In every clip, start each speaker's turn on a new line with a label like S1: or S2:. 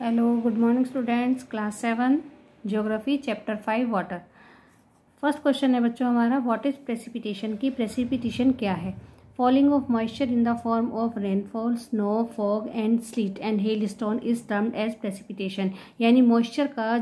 S1: hello good morning students class seven geography chapter five water first question है बच्चों हमारा what is precipitation की precipitation क्या है falling of moisture in the form of rainfall snow fog and sleet and hailstone is termed as precipitation यानी moisture का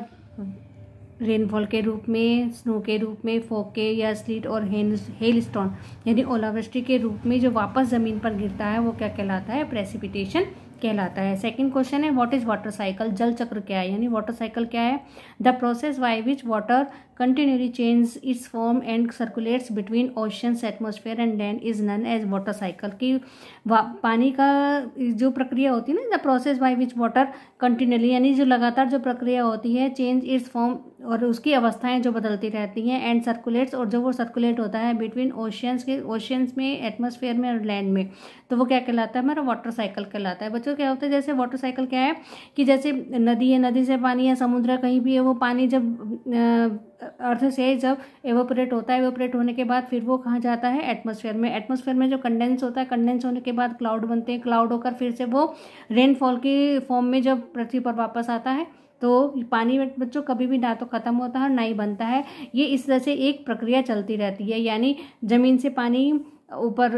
S1: rainfall के रूप में स्नो के रूप में फोक के या स्लीट और हेल स्टोन यानी ओलावृष्टि के रूप में जो वापस ज़मीन पर गिरता है वो क्या कहलाता है प्रेसिपिटेशन कहलाता है सेकंड क्वेश्चन है व्हाट इज़ वाटर साइकिल जल चक्र क्या है यानी वाटर साइकिल क्या है the process by which water continuously change its form and circulates between oceans atmosphere and land is known as water cycle की पानी का जो प्रक्रिया होती है ना the process by which water continuously यानी जो लगातार जो प्रक्रिया होती है चेंज इट्स फॉर्म और उसकी अवस्थाएं जो बदलती रहती हैं एंड सर्कुलेट्स और जब वो सर्कुलेट होता है बिटवीन ओशियंस के ओशियंस में एटमोसफेयर में और लैंड में तो वो क्या कहलाता है हमारा वाटर साइकिल कहलाता है बच्चों क्या होता है जैसे वाटर साइकिल क्या है कि जैसे नदी है नदी से पानी है समुद्र कहीं भी है वो पानी जब अर्थ से जब एवोपरेट होता है एवोपरेट होने के बाद फिर वो कहाँ जाता है एटमोसफेयर में एटमोसफेयर में जो कंडेंस होता है कंडेंस होने के बाद क्लाउड बनते हैं क्लाउड होकर फिर से वो रेनफॉल के फॉर्म में जब पृथ्वी पर वापस आता है तो पानी बच्चों कभी भी ना तो ख़त्म होता है और ना ही बनता है ये इस तरह से एक प्रक्रिया चलती रहती है यानी ज़मीन से पानी ऊपर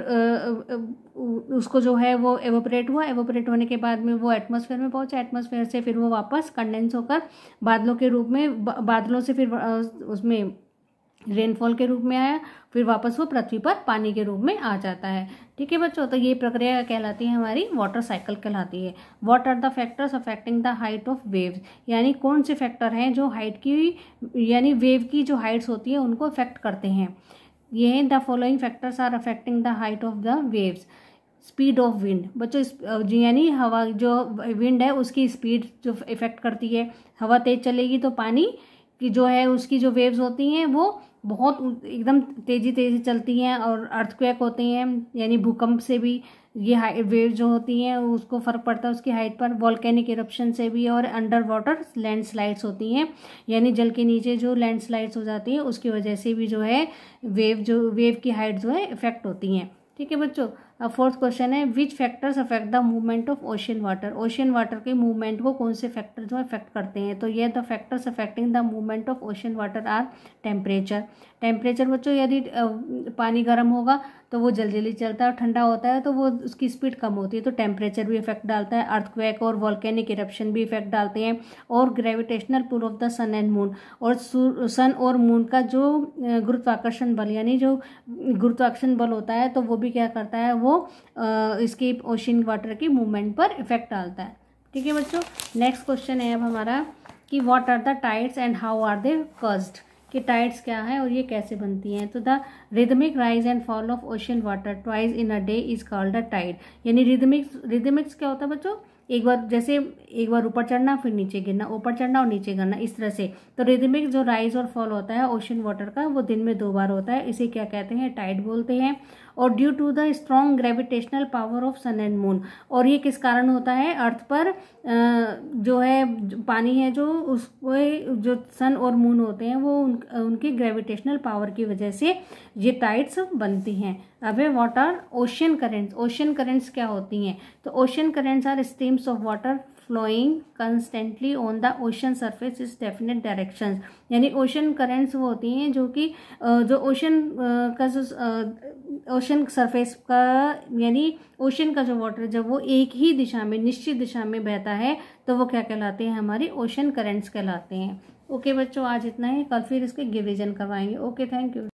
S1: उसको जो है वो एवोपरेट हुआ एवोपरेट होने के बाद में वो एटमॉस्फेयर में पहुंचा एटमॉस्फेयर से फिर वो वापस कंडेंस होकर बादलों के रूप में बादलों से फिर उसमें रेनफॉल के रूप में आया फिर वापस वो पृथ्वी पर पानी के रूप में आ जाता है ठीक है बच्चों तो ये प्रक्रिया कहलाती है हमारी वाटर साइकिल कहलाती है what are the factors affecting the height of waves यानी कौन से फैक्टर हैं जो हाइट की यानी वेव की जो हाइट्स होती है उनको अफेक्ट करते हैं ये the following factors are affecting the height of the waves speed of wind बच्चों यानी हवा जो विंड है उसकी स्पीड जो इफेक्ट करती है हवा तेज चलेगी तो पानी की जो है उसकी जो वेव्स होती हैं वो बहुत एकदम तेज़ी तेज़ी चलती हैं और अर्थक्वेक होते हैं यानी भूकंप से भी ये वेव जो होती हैं उसको फ़र्क पड़ता है उसकी हाइट पर वॉल्केनिक इरप्शन से भी और अंडर वाटर लैंडस्लाइड्स होती हैं यानी जल के नीचे जो लैंडस्लाइड्स हो जाती हैं उसकी वजह से भी जो है वेव जो वेव की हाइट जो है इफेक्ट होती हैं ठीक है बच्चों फोर्थ क्वेश्चन है which factors affect the movement of ocean water ocean water के मूवमेंट को कौन से फैक्टर जो अफेक्ट करते हैं तो ये the factors affecting the movement of ocean water are temperature temperature बच्चों यदि पानी गर्म होगा तो वो जल्दी जल्दी चलता है और ठंडा होता है तो वो उसकी स्पीड कम होती है तो टेम्परेचर भी इफेक्ट डालता है अर्थक्वेक और वॉल्केनिक इरप्शन भी इफेक्ट डालते हैं और gravitational pull of the sun and moon और सन और मून का जो गुरुत्वाकर्षण बल यानी जो गुरुत्वाकर्षण बल होता है तो वो भी क्या करता है वो वो इसके ओशन वाटर की मूवमेंट पर इफेक्ट डालता है ठीक है बच्चों नेक्स्ट क्वेश्चन है अब हमारा कि what are the tides and how are they caused कि टाइड्स क्या है और ये कैसे बनती हैं तो the rhythmic rise and fall of ocean water twice in a day is called a tide यानी रिदमिक्स रिदमिक्स क्या होता है बच्चों एक बार जैसे एक बार ऊपर चढ़ना फिर नीचे गिरना ऊपर चढ़ना और नीचे गिरना इस तरह से तो रिदमिक जो राइज और फॉल होता है ओशन वाटर का वो दिन में दो बार होता है इसे क्या कहते हैं टाइड बोलते हैं और due to the strong gravitational power of sun and moon और ये किस कारण होता है अर्थ पर जो है पानी है जो उस जो सन और मून होते हैं वो उन, उनके ग्रेविटेशनल पावर की वजह से ये टाइड्स बनती हैं अब है water ocean currents ocean currents क्या होती हैं तो ocean currents are steam volumes of water flowing constantly on the ocean surface is definite direction यानी ओशन करेंट्स वो होती हैं जो कि जो ओशन का जो ओशन सरफेस का यानी ओशन का जो वाटर जब वो एक ही दिशा में निश्चित दिशा में बहता है तो वो क्या कहलाते हैं हमारी ओशन करेंट्स कहलाते हैं ओके okay, बच्चों आज इतना ही कल फिर इसके रिविजन करवाएंगे ओके थैंक यू